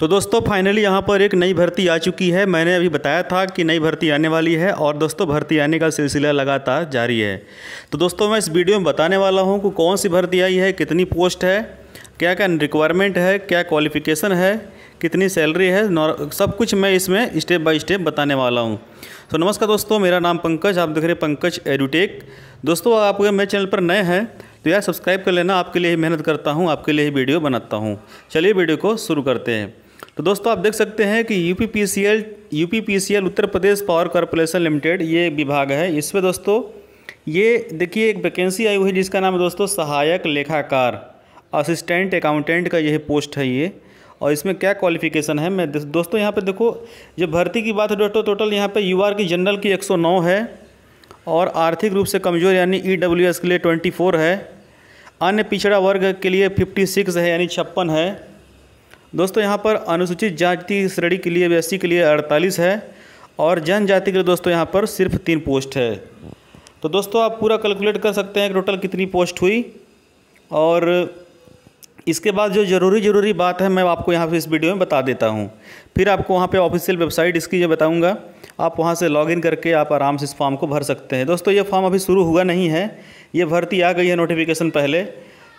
तो दोस्तों फाइनली यहाँ पर एक नई भर्ती आ चुकी है मैंने अभी बताया था कि नई भर्ती आने वाली है और दोस्तों भर्ती आने का सिलसिला लगातार जारी है तो दोस्तों मैं इस वीडियो में बताने वाला हूँ कि कौन सी भर्ती आई है कितनी पोस्ट है क्या क्या रिक्वायरमेंट है क्या क्वालिफ़िकेशन है कितनी सैलरी है सब कुछ मैं इसमें स्टेप बाय स्टेप बताने वाला हूँ तो नमस्कार दोस्तों मेरा नाम पंकज आप देख रहे हैं पंकज एडुटेक दोस्तों आप अगर मेरे चैनल पर नए हैं तो यार सब्सक्राइब कर लेना आपके लिए ही मेहनत करता हूँ आपके लिए ही वीडियो बनाता हूँ चलिए वीडियो को शुरू करते हैं तो दोस्तों आप देख सकते हैं कि U P Uttar Pradesh power corporation limited ये विभाग है इसमें दोस्तों ये देखिए एक वैकेंसी आई हुई है जिसका नाम है दोस्तों सहायक लेखाकार असिस्टेंट अकाउंटेंट का यह पोस्ट है ये और इसमें क्या क्वालिफिकेशन है मैं दोस्तों यहाँ पे देखो जब भर्ती की बात है दोस्तों टोटल यहाँ पे यूआर की जनरल की 109 है और आर्थिक रूप से कमज़ोर यानी ई e के लिए 24 है अन्य पिछड़ा वर्ग के लिए 56 है यानी छप्पन है दोस्तों यहाँ पर अनुसूचित जाति श्रेणी के लिए बी के लिए अड़तालीस है और जनजाति के लिए दोस्तों यहाँ पर सिर्फ तीन पोस्ट है तो दोस्तों आप पूरा कैलकुलेट कर सकते हैं कि टोटल कितनी पोस्ट हुई और इसके बाद जो ज़रूरी ज़रूरी बात है मैं आपको यहाँ पे इस वीडियो में बता देता हूँ फिर आपको वहाँ पे ऑफिशियल वेबसाइट इसकी ये बताऊँगा आप वहाँ से लॉगिन करके आप आराम से इस फॉर्म को भर सकते हैं दोस्तों ये फॉर्म अभी शुरू हुआ नहीं है ये भर्ती आ गई है नोटिफिकेशन पहले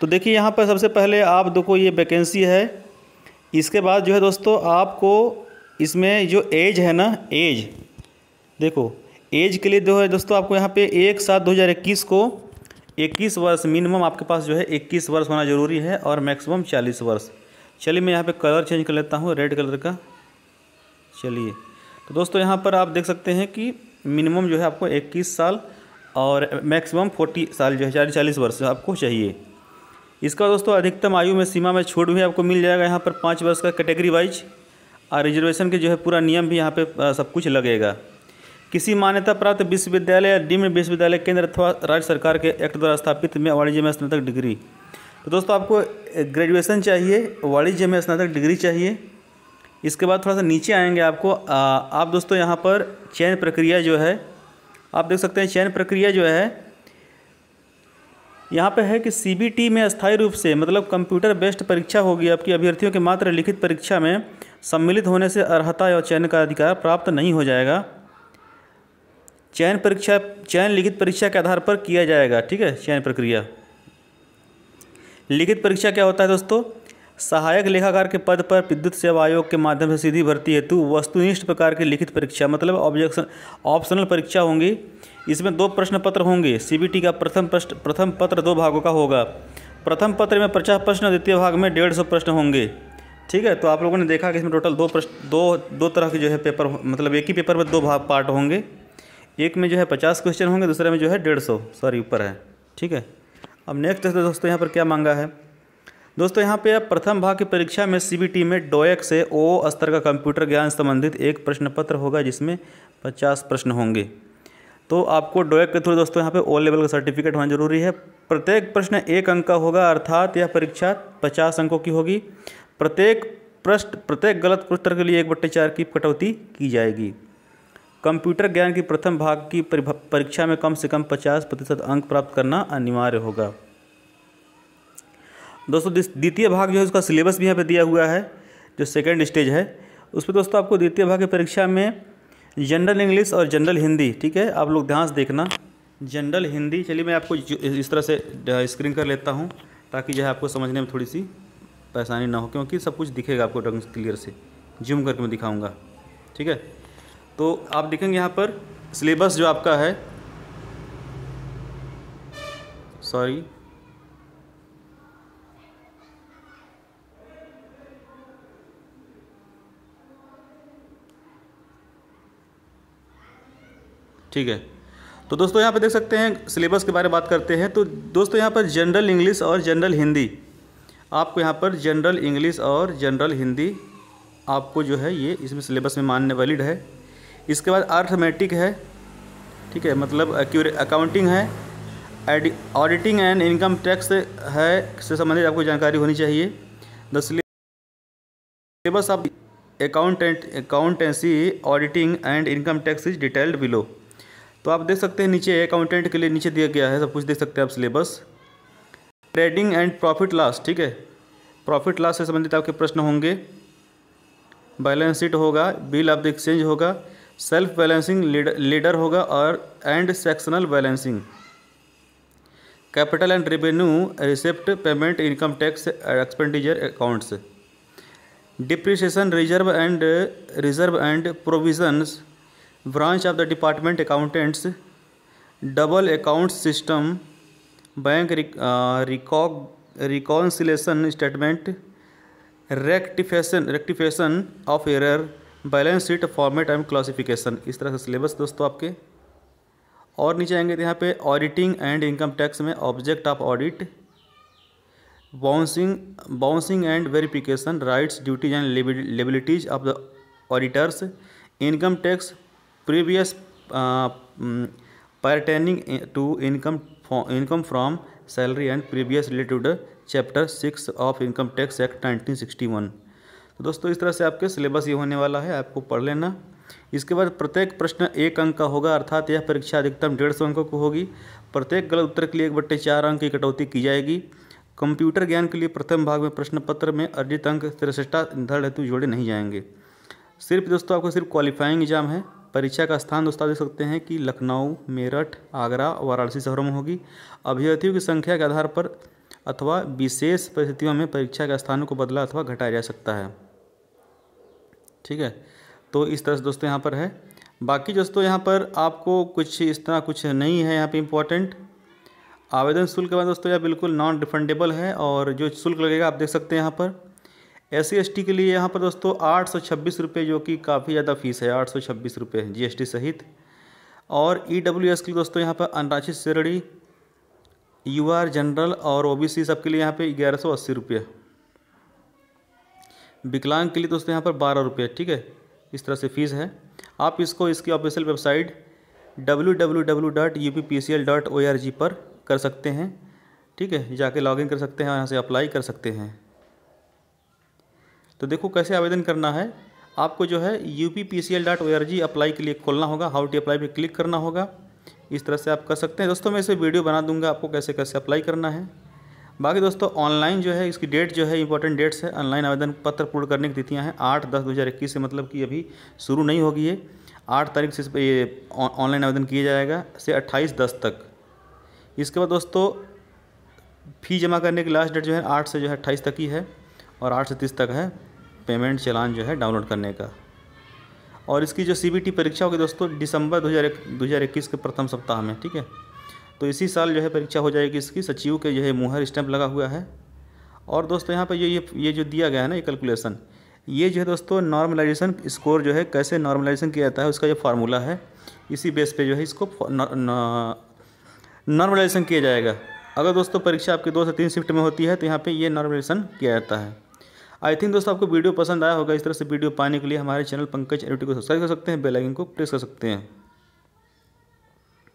तो देखिए यहाँ पर सबसे पहले आप देखो ये वैकेंसी है इसके बाद जो है दोस्तों आपको इसमें जो एज है ना एज देखो एज के लिए जो है दोस्तों आपको यहाँ पे एक सात दो हज़ार इक्कीस को इक्कीस वर्ष मिनिमम आपके पास जो है इक्कीस वर्ष होना ज़रूरी है और मैक्सिमम चालीस वर्ष चलिए मैं यहाँ पे कलर चेंज कर लेता हूँ रेड कलर का चलिए तो दोस्तों यहाँ पर आप देख सकते हैं कि मिनिमम जो है आपको इक्कीस साल और मैक्सिमम फोर्टी साल जो है चालीस चालीस वर्ष आपको चाहिए इसका दोस्तों अधिकतम आयु में सीमा में छूट भी आपको मिल जाएगा यहाँ पर पाँच वर्ष का कैटेगरी वाइज और रिजर्वेशन के जो है पूरा नियम भी यहाँ पर सब कुछ लगेगा किसी मान्यता प्राप्त विश्वविद्यालय या डीम्ड विश्वविद्यालय केंद्र अथवा राज्य सरकार के एक्ट द्वारा स्थापित में वाणिज्य में स्नातक डिग्री तो दोस्तों आपको ग्रेजुएशन चाहिए वाणिज्य में स्नातक डिग्री चाहिए इसके बाद थोड़ा सा नीचे आएंगे आपको आ, आप दोस्तों यहाँ पर चयन प्रक्रिया जो है आप देख सकते हैं चयन प्रक्रिया जो है यहाँ पे है कि सीबीटी में स्थायी रूप से मतलब कंप्यूटर बेस्ड परीक्षा होगी आपकी अभ्यर्थियों के मात्र लिखित परीक्षा में सम्मिलित होने से अर्हता या चयन का अधिकार प्राप्त नहीं हो जाएगा चयन परीक्षा चयन लिखित परीक्षा के आधार पर किया जाएगा ठीक है चयन प्रक्रिया लिखित परीक्षा क्या होता है दोस्तों सहायक लेखाकार के पद पर विद्युत सेवा आयोग के माध्यम से सीधी भर्ती हेतु वस्तुनिष्ठ प्रकार की लिखित परीक्षा मतलब ऑब्जेक्शन ऑप्शनल परीक्षा होंगी इसमें दो प्रश्न पत्र होंगे सीबीटी का प्रथम प्रश्न प्रथम पत्र दो भागों का होगा प्रथम पत्र में पचास प्रश्न द्वितीय भाग में डेढ़ सौ प्रश्न होंगे ठीक है तो आप लोगों ने देखा कि इसमें टोटल दो प्रश्न दो दो तरह के जो है पेपर मतलब एक ही पेपर में दो भाग पार्ट होंगे एक में जो है पचास क्वेश्चन होंगे दूसरे में जो है डेढ़ सौ सॉरी ऊपर है ठीक है अब नेक्स्ट दोस्तों यहाँ पर क्या मांगा है दोस्तों यहाँ पे आप प्रथम भाग की परीक्षा में सीबीटी में डोएक से ओ स्तर का कंप्यूटर ज्ञान संबंधित एक प्रश्न पत्र होगा जिसमें पचास प्रश्न होंगे तो आपको डोएक के थ्रू दोस्तों यहाँ पे ओ लेवल का सर्टिफिकेट होना जरूरी है प्रत्येक प्रश्न एक अंक का होगा अर्थात यह परीक्षा पचास अंकों की होगी प्रत्येक प्रश्न प्रत्येक गलत पुस्तक के लिए एक बट्टे चार की कटौती की जाएगी कंप्यूटर ज्ञान की प्रथम भाग की परीक्षा में कम से कम पचास प्रतिशत अंक प्राप्त करना अनिवार्य होगा दोस्तों द्वितीय भाग जो है उसका सिलेबस भी यहाँ पर दिया हुआ है जो सेकेंड स्टेज है उस पर दोस्तों आपको द्वितीय भाग की परीक्षा में जनरल इंग्लिश और जनरल हिंदी ठीक है आप लोग ध्यान से देखना जनरल हिंदी चलिए मैं आपको इस तरह से स्क्रीन कर लेता हूँ ताकि जो है आपको समझने में थोड़ी सी परेशानी ना हो क्योंकि सब कुछ दिखेगा आपको ढंग क्लियर से जूम करके मैं दिखाऊंगा ठीक है तो आप देखेंगे यहाँ पर सिलेबस जो आपका है सॉरी ठीक है तो दोस्तों यहाँ पे देख सकते हैं सिलेबस के बारे में बात करते हैं तो दोस्तों यहाँ पर जनरल इंग्लिश और जनरल हिंदी आपको यहाँ पर जनरल इंग्लिश और जनरल हिंदी आपको जो है ये इसमें सिलेबस में मानने वैलिड है इसके बाद आर्थमेटिक है ठीक है मतलब अकाउंटिंग है ऑडिटिंग एंड इनकम टैक्स है से संबंधित आपको जानकारी होनी चाहिए the syllabus of accountant accountancy auditing and income tax is detailed below तो आप देख सकते हैं नीचे अकाउंटेंट के लिए नीचे दिया गया है सब कुछ देख सकते हैं आप syllabus trading and profit loss ठीक है प्रॉफिट लॉस से संबंधित आपके प्रश्न होंगे बैलेंस शीट होगा बिल ऑफ द एक्सचेंज होगा सेल्फ बैलेंसिंग लीडर होगा और and sectional balancing capital and revenue receipt payment income tax expenditure accounts depreciation reserve and reserve and provisions branch of the department accountants double account system bank reconciliation statement rectification rectification of error balance sheet format and classification इस तरह से syllabus दोस्तों आपके और नीचे आएंगे तो यहाँ पे ऑडिटिंग एंड इनकम टैक्स में object of audit vouching vouching and verification rights duties and liabilities of the auditors income tax previous pertaining to income income from salary and previous related chapter six of income tax act one तो दोस्तों इस तरह से आपके syllabus ये होने वाला है आपको पढ़ लेना इसके बाद प्रत्येक प्रश्न एक अंक का होगा अर्थात यह परीक्षा अधिकतम डेढ़ सौ अंकों को होगी प्रत्येक गलत उत्तर के लिए एक बट्टे चार अंक की कटौती की जाएगी कंप्यूटर ज्ञान के लिए प्रथम भाग में प्रश्न पत्र में अर्जित अंक तिरसठा निर्धारित हेतु जोड़े नहीं जाएंगे सिर्फ दोस्तों आपको सिर्फ क्वालिफाइंग एग्जाम है परीक्षा का स्थान दोस्तों देख सकते हैं कि लखनऊ मेरठ आगरा वाराणसी शहरों में होगी अभ्यर्थियों की संख्या के आधार पर अथवा विशेष परिस्थितियों में परीक्षा के स्थानों को बदला अथवा घटाया जा सकता है ठीक है तो इस तरह से दोस्तों यहाँ पर है बाकी दोस्तों यहाँ पर आपको कुछ इस तरह कुछ नहीं है यहाँ पर इम्पोर्टेंट आवेदन शुल्क के बाद दोस्तों यह बिल्कुल नॉन रिफंडेबल है और जो शुल्क लगेगा आप देख सकते हैं यहाँ पर एस सी के लिए यहाँ पर दोस्तों आठ सौ छब्बीस रुपये जो कि काफ़ी ज़्यादा फीस है आठ सौ छब्बीस रुपये जी सहित और ई डब्ल्यू एस के दोस्तों यहाँ पर अनराक्षित श्रेणी यू आर जनरल और ओ बी सी सबके लिए यहाँ पर ग्यारह सौ अस्सी रुपये विकलांग के लिए दोस्तों यहाँ पर बारह रुपये ठीक है इस तरह से फ़ीस है आप इसको इसकी official website W W W dot U P P C L dot O R G पर कर सकते हैं ठीक है जाके लॉगिन कर सकते हैं और यहाँ से अप्लाई कर सकते हैं तो देखो कैसे आवेदन करना है आपको जो है U P P C L dot O R G apply के लिए खोलना होगा हाउ टू अप्लाई पर क्लिक करना होगा इस तरह से आप कर सकते हैं दोस्तों मैं इसे वीडियो बना दूंगा आपको कैसे कैसे अप्लाई करना है बाकी दोस्तों ऑनलाइन जो है इसकी डेट जो है इंपॉर्टेंट डेट्स है ऑनलाइन आवेदन पत्र पूर्ण करने की तिथियाँ हैं आठ दस दो हज़ार इक्कीस से मतलब कि अभी शुरू नहीं होगी ये आठ तारीख से ये ऑनलाइन आवेदन किया जाएगा से अट्ठाईस दस तक इसके बाद दोस्तों फ़ी जमा करने की लास्ट डेट जो है आठ से जो है अट्ठाईस तक ही है और आठ से तीस तक है पेमेंट चलान जो है डाउनलोड करने का और इसकी जो सी परीक्षा होगी दोस्तों दिसंबर दो हज़ार के प्रथम सप्ताह में ठीक है तो इसी साल जो है परीक्षा हो जाएगी इसकी सचिव के जो है मुहर स्टैंप लगा हुआ है और दोस्तों यहाँ पर ये ये ये जो दिया गया है ना ये कैलकुलेशन ये जो है दोस्तों नॉर्मलाइजेशन स्कोर जो है कैसे नॉर्मलाइजेशन किया जाता है उसका जो फार्मूला है इसी बेस पे जो है इसको नॉर्मलाइजेशन किया जाएगा अगर दोस्तों परीक्षा आपकी दो से तीन शिफ्ट में होती है तो यहाँ पे ये नॉर्मलाइजेशन किया जाता है आई थिंक दोस्तों आपको वीडियो पसंद आया होगा इस तरह से वीडियो पाने के लिए हमारे चैनल पंकज एडिटी को सब्सक्राइब कर सकते हैं बेलाइकन को प्रेस कर सकते हैं